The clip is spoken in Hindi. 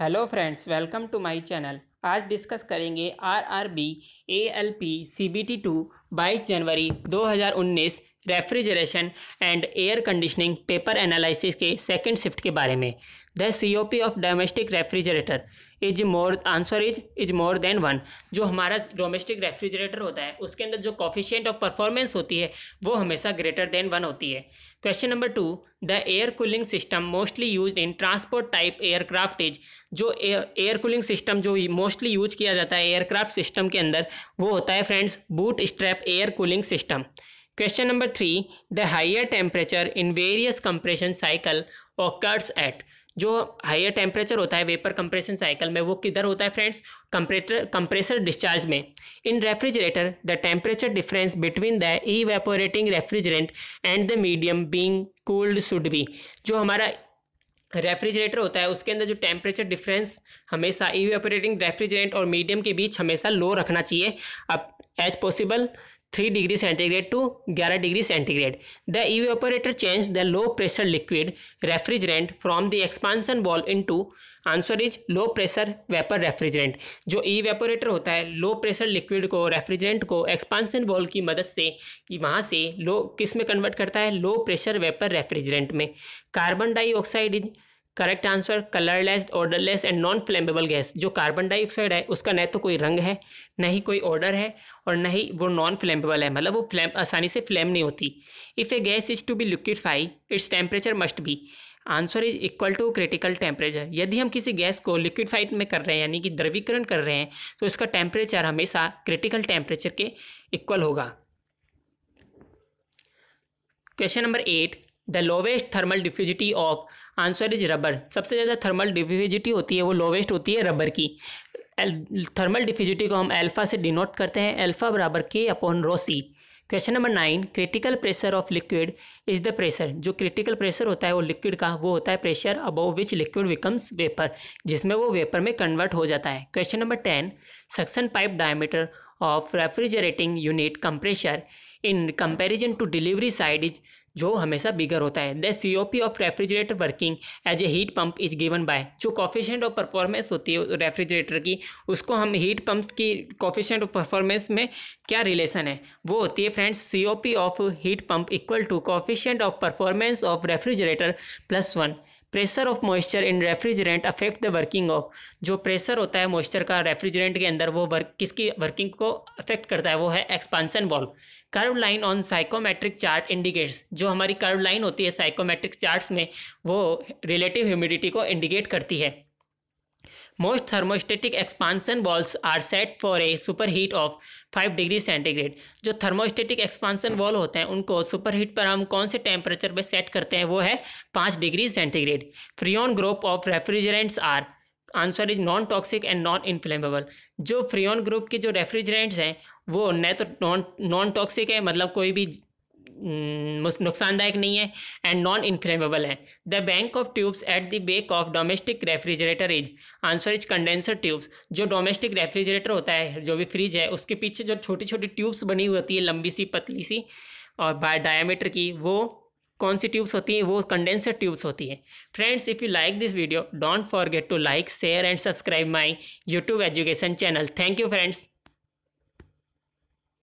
hello friends welcome to my channel आज डिस्कस करेंगे R R B A L P C B T two बाईस जनवरी 2019 refrigeration and air conditioning paper analysis के सेकेंड शिफ्ट के बारे में the C O P of domestic refrigerator is more answer is is more than one जो हमारा डोमेस्टिक रेफ्रिजरेटर होता है उसके अंदर जो कॉफिशियंट ऑफ परफॉर्मेंस होती है वो हमेशा ग्रेटर देन वन होती है question number two the air cooling system mostly use in transport type aircraft is जो एयर कूलिंग सिस्टम जो मोस्टली यूज किया जाता है एयरक्राफ्ट सिस्टम के अंदर वो होता है friends bootstrap air cooling system question number three the higher temperature in various compression cycle occurs at जो हाइयर टेम्परेचर होता है वेपर कंप्रेशन साइकिल में वो किधर होता है फ्रेंड्स कंप्रेटर कंप्रेसर डिस्चार्ज में in refrigerator the temperature difference between the evaporating refrigerant and the medium being cooled should be जो हमारा रेफ्रिजरेटर होता है उसके अंदर जो टेम्परेचर डिफरेंस हमेशा वेपोरेटिंग रेफ्रिजरेंट और मीडियम के बीच हमेशा लो रखना चाहिए अब as possible three degree centigrade to ग्यारह degree centigrade the evaporator change the low pressure liquid refrigerant from the expansion valve into answer is low pressure vapour refrigerant जो ई वेपोरेटर होता है लो प्रेशर लिक्विड को रेफ्रिजरेंट को एक्सपांसन बॉल की मदद से वहाँ से लो किस में कन्वर्ट करता है लो प्रेशर वेपर रेफ्रिजरेंट में carbon dioxide is correct answer colourless odourless and non flammable gas जो कार्बन डाइऑक्साइड है उसका न तो कोई रंग है न ही कोई ऑर्डर है और न ही वो नॉन फ्लेमेबल है मतलब वो फ्लेम आसानी से फ्लेम नहीं होती if a gas is to be liquefy its temperature must be answer is equal to critical temperature यदि हम किसी गैस को लिक्विडफाइड में कर रहे हैं यानी कि द्रवीकरण कर रहे हैं तो इसका टेम्परेचर हमेशा क्रिटिकल टेम्परेचर के इक्वल होगा question number eight the lowest thermal diffusivity of answer is rubber सबसे ज़्यादा थर्मल डिफ्यूजिटी होती है वो लोवेस्ट होती है रबर की थर्मल डिफ्यूजिटी को हम एल्फ़ा से डिनोट करते हैं एल्फ़ा बराबर K upon rho C question number nine critical pressure of liquid is the pressure जो क्रिटिकल प्रेशर होता है वो लिक्विड का वो होता है pressure above which liquid becomes vapour जिसमें वो वेपर में कन्वर्ट हो जाता है question number ten suction pipe diameter of refrigerating unit compressor in comparison to delivery side is जो हमेशा बिगर होता है the C O P of refrigerator working as a heat pump is given by जो कॉफिशेंट ऑफ परफॉर्मेंस होती है रेफ्रिजरेटर की उसको हम हीट पंप्स की कॉफिशेंट ऑफ परफॉर्मेंस में क्या रिलेशन है वो होती है friends C O P of heat pump equal to coefficient of performance of refrigerator plus one pressure of moisture in refrigerant affect the working of जो प्रेशर होता है मॉइस्चर का रेफ्रिजरेंट के अंदर वो वर्क किसकी वर्किंग को अफेक्ट करता है वो है expansion valve curve line on psychrometric chart indicates जो हमारी कर्व लाइन होती है साइकोमेट्रिक चार्ट्स में वो रिलेटिव ह्यूमिडिटी को इंडिकेट करती है most thermostatic expansion valves are set for a superheat of five degree centigrade जो थर्मोस्टेटिक एक्सपांसन बॉल होते हैं उनको सुपर हीट पर हम कौन से टेम्परेचर पर सेट करते हैं वो है पाँच degree centigrade freon group of refrigerants are answer is non toxic and non inflammable जो फ्रियन ग्रुप के जो रेफ्रिजरेंट्स हैं वो न तो नॉन नॉन टॉक्सिक है मतलब कोई भी हम्म, नुकसानदायक नहीं है एंड नॉन इन्फ्लेमेबल है the bank of tubes at the back of domestic refrigerator is answer is condenser tubes जो डोमेस्टिक रेफ्रिजरेटर होता है जो भी फ्रिज है उसके पीछे जो छोटी छोटी ट्यूब्स बनी हुई होती है लंबी सी पतली सी और डायामीटर की वो कौन सी ट्यूब्स होती हैं वो कंडेंसर ट्यूब्स होती है friends if you like this video don't forget to like share and subscribe my YouTube education channel thank you friends